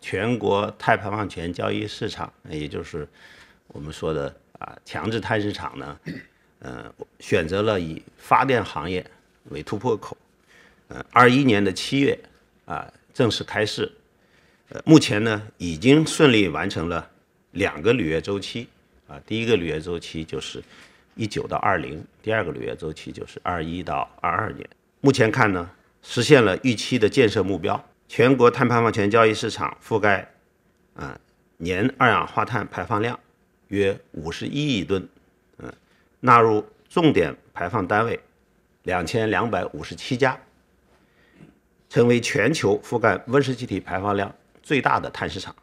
全国碳排放权交易市场，也就是我们说的啊，强制碳市场呢，呃，选择了以发电行业为突破口，呃，二一年的七月啊，正式开市，呃，目前呢，已经顺利完成了两个履约周期，啊，第一个履约周期就是一九到二零，第二个履约周期就是二一到二二年，目前看呢，实现了预期的建设目标。全国碳排放权交易市场覆盖，啊，年二氧化碳排放量约五十一亿吨，嗯，纳入重点排放单位两千两百五十七家，成为全球覆盖温室气体排放量最大的碳市场。